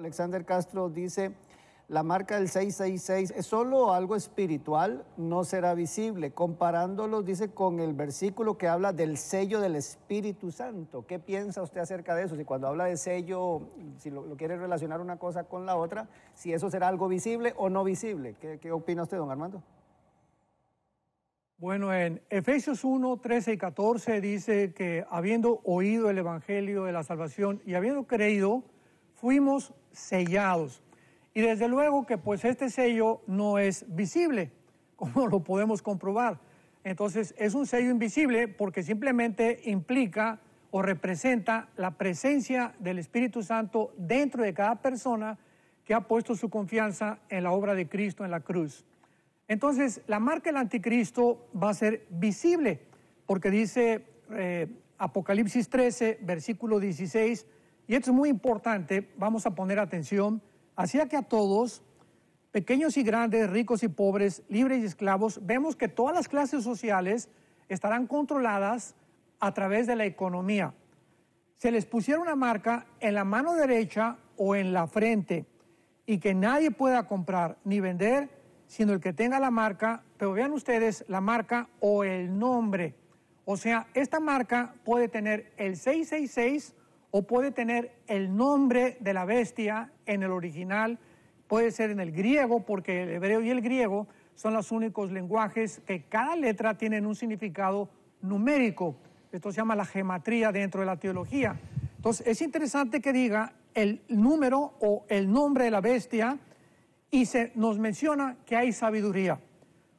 Alexander Castro dice, la marca del 666 es solo algo espiritual, no será visible, comparándolo, dice, con el versículo que habla del sello del Espíritu Santo. ¿Qué piensa usted acerca de eso? Si cuando habla de sello, si lo, quiere relacionar una cosa con la otra, si eso será algo visible o no visible. ¿Qué, qué opina usted, don Armando? Bueno, en Efesios 1, 13 y 14 dice que habiendo oído el Evangelio de la salvación y habiendo creído, fuimos sellados. Y desde luego que pues este sello no es visible, como lo podemos comprobar. Entonces es un sello invisible porque simplemente implica o representa la presencia del Espíritu Santo dentro de cada persona que ha puesto su confianza en la obra de Cristo en la cruz. Entonces, la marca del anticristo va a ser visible, porque dice eh, Apocalipsis 13, versículo 16, y esto es muy importante, vamos a poner atención, hacia que a todos, pequeños y grandes, ricos y pobres, libres y esclavos, vemos que todas las clases sociales estarán controladas a través de la economía. Se les pusiera una marca en la mano derecha o en la frente y que nadie pueda comprar ni vender, sino el que tenga la marca, pero vean ustedes la marca o el nombre. O sea, esta marca puede tener el 666 o puede tener el nombre de la bestia en el original, puede ser en el griego, porque el hebreo y el griego son los únicos lenguajes que cada letra tiene un significado numérico. Esto se llama la gematría dentro de la teología. Entonces, es interesante que diga el número o el nombre de la bestia y se nos menciona que hay sabiduría.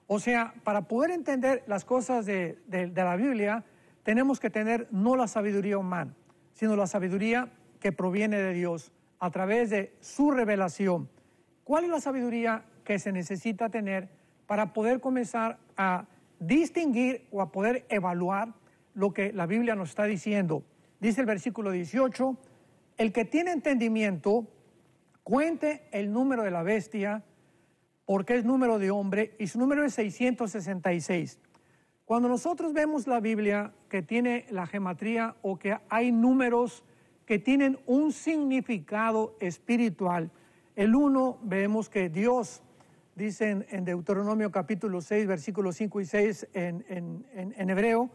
O sea, para poder entender las cosas de la Biblia, tenemos que tener no la sabiduría humana, sino la sabiduría que proviene de Dios a través de su revelación. ¿Cuál es la sabiduría que se necesita tener para poder comenzar a distinguir o a poder evaluar lo que la Biblia nos está diciendo? Dice el versículo 18, el que tiene entendimiento, cuente el número de la bestia, porque es número de hombre, y su número es 666. Cuando nosotros vemos la Biblia que tiene la gematría o que hay números que tienen un significado espiritual, el uno vemos que Dios, dice en, Deuteronomio capítulo 6, versículos 5 y 6 en, hebreo,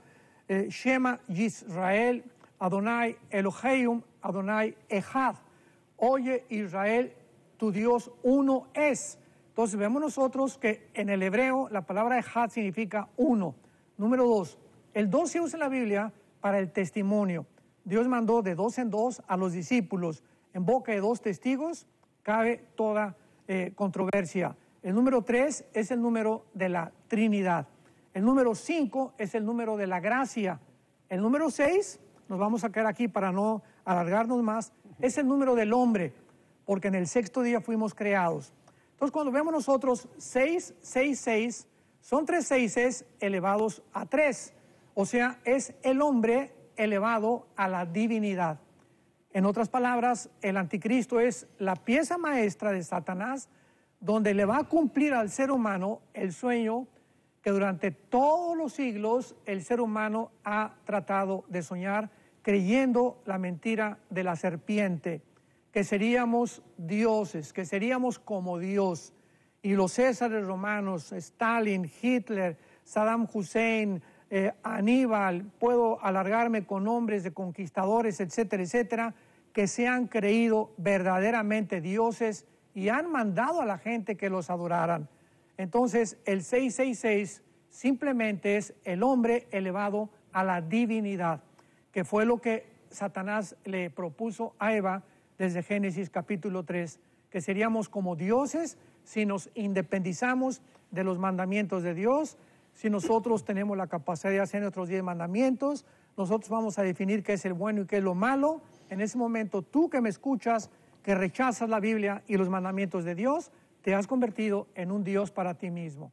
eh, Shema Yisrael, Adonai Eloheium, Adonai Ejad, Oye Israel, tu Dios uno es. Entonces vemos nosotros que en el hebreo la palabra Ejad significa uno. Número dos, el don se usa en la Biblia para el testimonio. Dios mandó de dos en dos a los discípulos. En boca de dos testigos cabe toda eh, controversia. El número tres es el número de la Trinidad. El número cinco es el número de la gracia. El número seis, nos vamos a quedar aquí para no alargarnos más, es el número del hombre, porque en el sexto día fuimos creados. Entonces, cuando vemos nosotros seis, seis, seis, son tres seises elevados a tres. O sea, es el hombre elevado a la divinidad. En otras palabras, el anticristo es la pieza maestra de Satanás donde le va a cumplir al ser humano el sueño que durante todos los siglos el ser humano ha tratado de soñar creyendo la mentira de la serpiente, que seríamos dioses, que seríamos como Dios y los Césares romanos, Stalin, Hitler, Saddam Hussein, eh, Aníbal, puedo alargarme con nombres de conquistadores, etcétera, etcétera, que se han creído verdaderamente dioses y han mandado a la gente que los adoraran. Entonces, el 666 simplemente es el hombre elevado a la divinidad, que fue lo que Satanás le propuso a Eva desde Génesis capítulo 3, que seríamos como dioses si nos independizamos de los mandamientos de Dios, si nosotros tenemos la capacidad de hacer nuestros diez mandamientos, nosotros vamos a definir qué es el bueno y qué es lo malo. En ese momento, tú que me escuchas, que rechazas la Biblia y los mandamientos de Dios, te has convertido en un Dios para ti mismo.